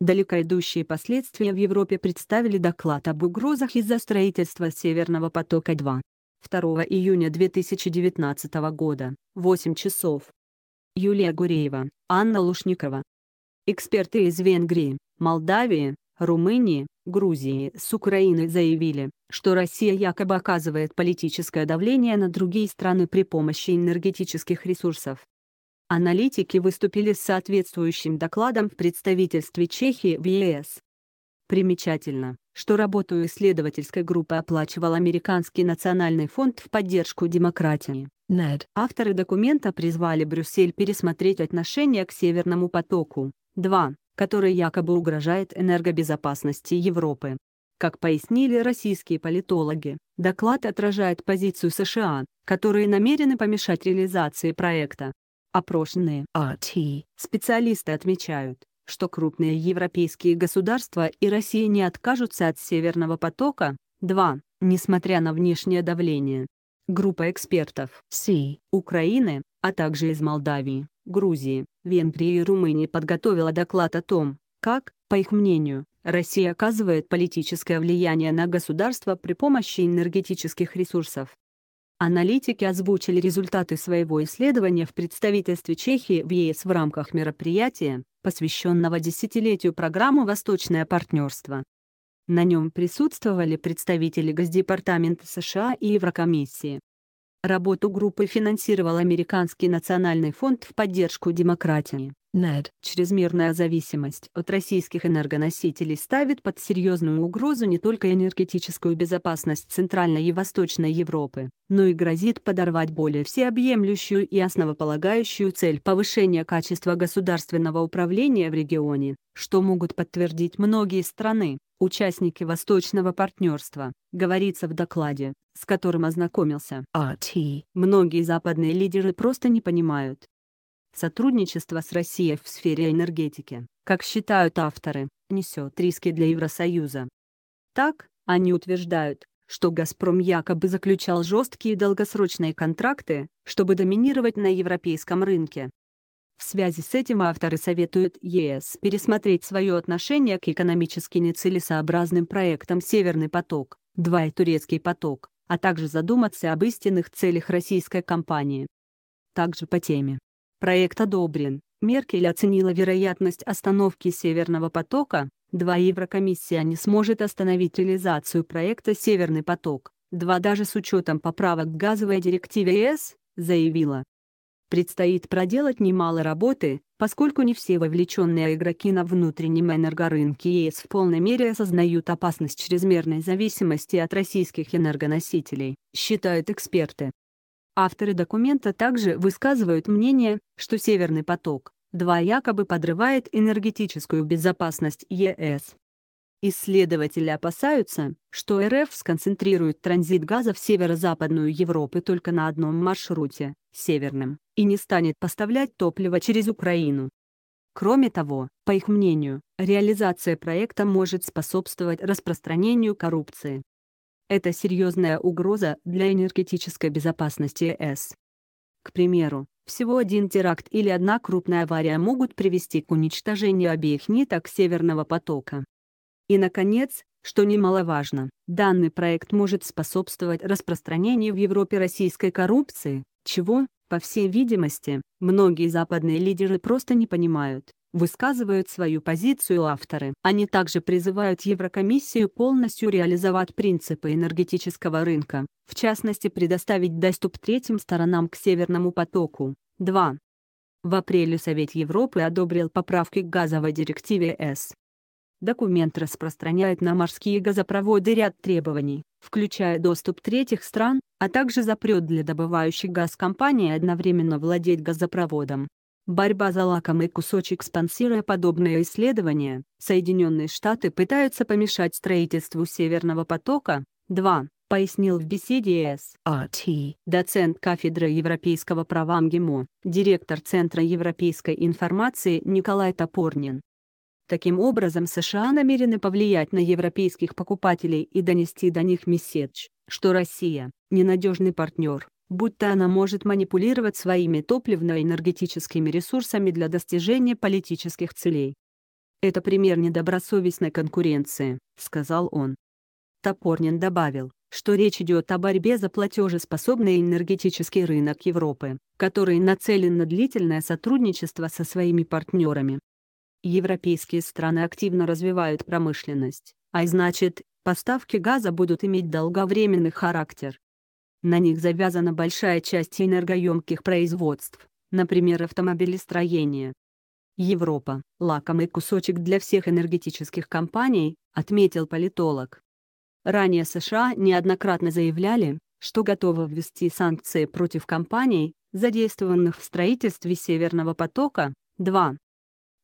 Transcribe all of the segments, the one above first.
Далеко идущие последствия в Европе представили доклад об угрозах из-за строительства Северного потока-2. 2 июня 2019 года, 8 часов. Юлия Гуреева, Анна Лушникова. Эксперты из Венгрии, Молдавии, Румынии, Грузии с Украины заявили, что Россия якобы оказывает политическое давление на другие страны при помощи энергетических ресурсов. Аналитики выступили с соответствующим докладом в представительстве Чехии в ЕС. Примечательно, что работу исследовательской группы оплачивал Американский национальный фонд в поддержку демократии. НЭД. Авторы документа призвали Брюссель пересмотреть отношение к Северному потоку 2, который якобы угрожает энергобезопасности Европы. Как пояснили российские политологи, доклад отражает позицию США, которые намерены помешать реализации проекта. Опрошенные АТИ специалисты отмечают, что крупные европейские государства и Россия не откажутся от «Северного потока» 2, несмотря на внешнее давление. Группа экспертов Си, Украины, а также из Молдавии, Грузии, Венгрии и Румынии подготовила доклад о том, как, по их мнению, Россия оказывает политическое влияние на государство при помощи энергетических ресурсов. Аналитики озвучили результаты своего исследования в представительстве Чехии в ЕС в рамках мероприятия, посвященного десятилетию программы «Восточное партнерство». На нем присутствовали представители Госдепартамента США и Еврокомиссии. Работу группы финансировал Американский национальный фонд в поддержку демократии. НЭД, чрезмерная зависимость от российских энергоносителей ставит под серьезную угрозу не только энергетическую безопасность Центральной и Восточной Европы, но и грозит подорвать более всеобъемлющую и основополагающую цель повышения качества государственного управления в регионе, что могут подтвердить многие страны, участники Восточного партнерства, говорится в докладе, с которым ознакомился АТ. Многие западные лидеры просто не понимают, Сотрудничество с Россией в сфере энергетики, как считают авторы, несет риски для Евросоюза. Так, они утверждают, что «Газпром» якобы заключал жесткие долгосрочные контракты, чтобы доминировать на европейском рынке. В связи с этим авторы советуют ЕС пересмотреть свое отношение к экономически нецелесообразным проектам «Северный поток», «2» и «Турецкий поток», а также задуматься об истинных целях российской компании. Также по теме Проект одобрен. Меркель оценила вероятность остановки «Северного потока», 2 Еврокомиссия не сможет остановить реализацию проекта «Северный поток», 2 даже с учетом поправок к газовой директиве ЕС, заявила. Предстоит проделать немало работы, поскольку не все вовлеченные игроки на внутреннем энергорынке ЕС в полной мере осознают опасность чрезмерной зависимости от российских энергоносителей, считают эксперты. Авторы документа также высказывают мнение, что «Северный поток-2» якобы подрывает энергетическую безопасность ЕС. Исследователи опасаются, что РФ сконцентрирует транзит газа в северо-западную Европу только на одном маршруте – северным, и не станет поставлять топливо через Украину. Кроме того, по их мнению, реализация проекта может способствовать распространению коррупции. Это серьезная угроза для энергетической безопасности ЕС. К примеру, всего один теракт или одна крупная авария могут привести к уничтожению обеих ниток Северного потока. И, наконец, что немаловажно, данный проект может способствовать распространению в Европе российской коррупции, чего, по всей видимости, многие западные лидеры просто не понимают высказывают свою позицию авторы. Они также призывают Еврокомиссию полностью реализовать принципы энергетического рынка, в частности предоставить доступ третьим сторонам к Северному потоку. 2. В апреле Совет Европы одобрил поправки к газовой директиве С. Документ распространяет на морские газопроводы ряд требований, включая доступ третьих стран, а также запрет для добывающих газ компании одновременно владеть газопроводом. Борьба за лакомый кусочек спонсируя подобное исследование, Соединенные Штаты пытаются помешать строительству Северного потока, 2, пояснил в беседе С. А Т. доцент кафедры европейского права МГИМО, директор Центра европейской информации Николай Топорнин. Таким образом США намерены повлиять на европейских покупателей и донести до них месседж, что Россия – ненадежный партнер, будто она может манипулировать своими топливно-энергетическими ресурсами для достижения политических целей. «Это пример недобросовестной конкуренции», — сказал он. Топорнин добавил, что речь идет о борьбе за платежеспособный энергетический рынок Европы, который нацелен на длительное сотрудничество со своими партнерами. Европейские страны активно развивают промышленность, а значит, поставки газа будут иметь долговременный характер. На них завязана большая часть энергоемких производств, например автомобилестроение. Европа – лакомый кусочек для всех энергетических компаний, отметил политолог. Ранее США неоднократно заявляли, что готовы ввести санкции против компаний, задействованных в строительстве «Северного потока-2»,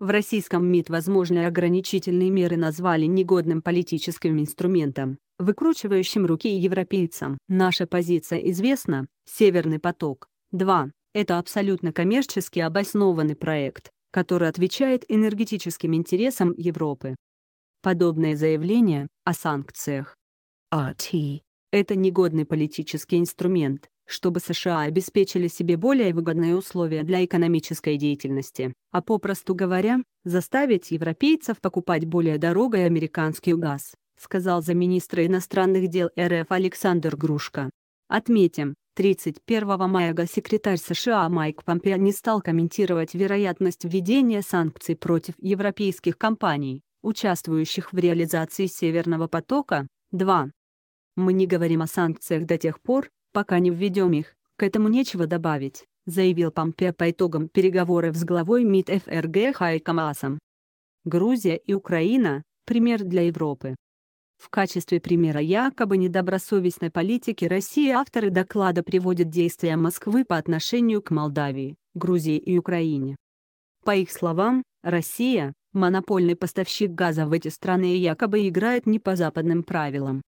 в российском МИД возможные ограничительные меры назвали негодным политическим инструментом, выкручивающим руки европейцам. Наша позиция известна. Северный поток. 2. Это абсолютно коммерчески обоснованный проект, который отвечает энергетическим интересам Европы. Подобное заявление о санкциях. АТ. Это негодный политический инструмент, чтобы США обеспечили себе более выгодные условия для экономической деятельности, а попросту говоря, заставить европейцев покупать более дорогой американский газ, сказал замминистра иностранных дел РФ Александр Грушка. Отметим, 31 мая госсекретарь США Майк Помпео не стал комментировать вероятность введения санкций против европейских компаний, участвующих в реализации «Северного потока-2». Мы не говорим о санкциях до тех пор, пока не введем их, к этому нечего добавить, заявил Помпе по итогам переговоров с главой МИД ФРГ Хайком Хайкамасом. Грузия и Украина – пример для Европы. В качестве примера якобы недобросовестной политики России авторы доклада приводят действия Москвы по отношению к Молдавии, Грузии и Украине. По их словам, Россия, монопольный поставщик газа в эти страны и якобы играет не по западным правилам.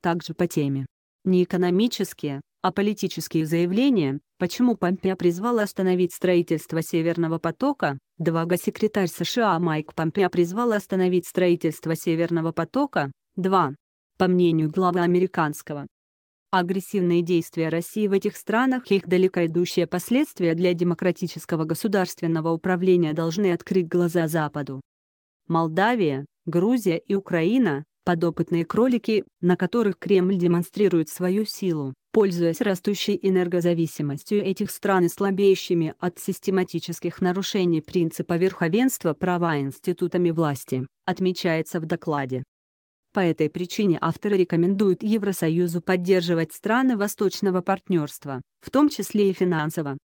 Также по теме не экономические, а политические заявления, почему Помпео призвал остановить строительство Северного потока, Два госсекретарь США Майк Помпео призвал остановить строительство Северного потока, Два. По мнению главы американского агрессивные действия России в этих странах и их далеко идущие последствия для демократического государственного управления должны открыть глаза Западу. Молдавия, Грузия и Украина, подопытные кролики, на которых Кремль демонстрирует свою силу, пользуясь растущей энергозависимостью этих стран и слабеющими от систематических нарушений принципа верховенства права институтами власти, отмечается в докладе. По этой причине авторы рекомендуют Евросоюзу поддерживать страны восточного партнерства, в том числе и финансово.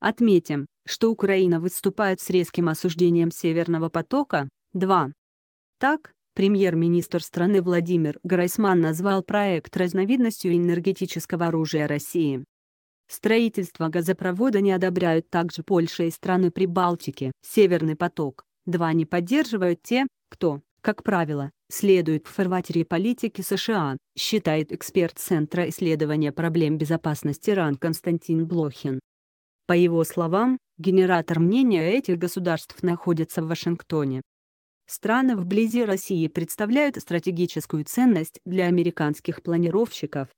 Отметим, что Украина выступает с резким осуждением Северного потока-2. Так, Премьер-министр страны Владимир Гройсман назвал проект разновидностью энергетического оружия России. Строительство газопровода не одобряют также Польша и страны Прибалтики. Северный поток. Два не поддерживают те, кто, как правило, следует в фарватере политики США, считает эксперт Центра исследования проблем безопасности РАН Константин Блохин. По его словам, генератор мнения этих государств находится в Вашингтоне, Страны вблизи России представляют стратегическую ценность для американских планировщиков.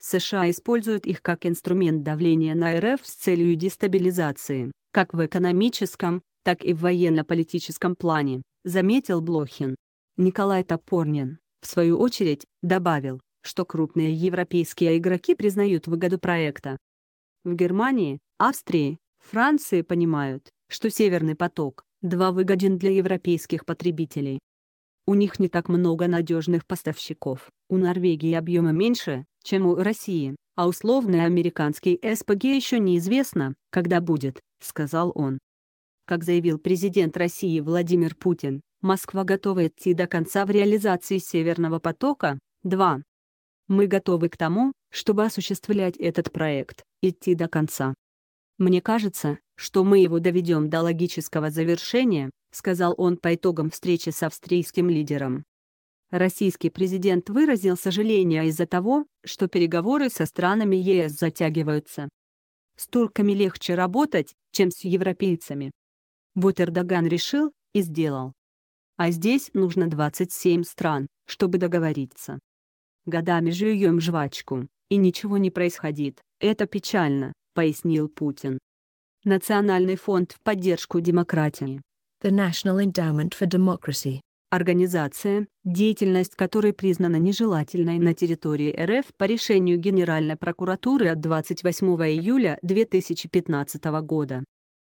США используют их как инструмент давления на РФ с целью дестабилизации, как в экономическом, так и в военно-политическом плане, заметил Блохин. Николай Топорнин, в свою очередь, добавил, что крупные европейские игроки признают выгоду проекта. В Германии, Австрии, Франции понимают, что Северный поток 2 выгоден для европейских потребителей. У них не так много надежных поставщиков, у Норвегии объема меньше, чем у России, а условный американский СПГ еще неизвестно, когда будет, сказал он. Как заявил президент России Владимир Путин, Москва готова идти до конца в реализации Северного потока, 2. Мы готовы к тому, чтобы осуществлять этот проект, идти до конца. «Мне кажется, что мы его доведем до логического завершения», сказал он по итогам встречи с австрийским лидером. Российский президент выразил сожаление из-за того, что переговоры со странами ЕС затягиваются. С турками легче работать, чем с европейцами. Вот Эрдоган решил и сделал. А здесь нужно 27 стран, чтобы договориться. Годами жуем жвачку, и ничего не происходит. Это печально, пояснил Путин. Национальный фонд в поддержку демократии. The National Endowment for Democracy. Организация, деятельность которой признана нежелательной на территории РФ по решению Генеральной прокуратуры от 28 июля 2015 года.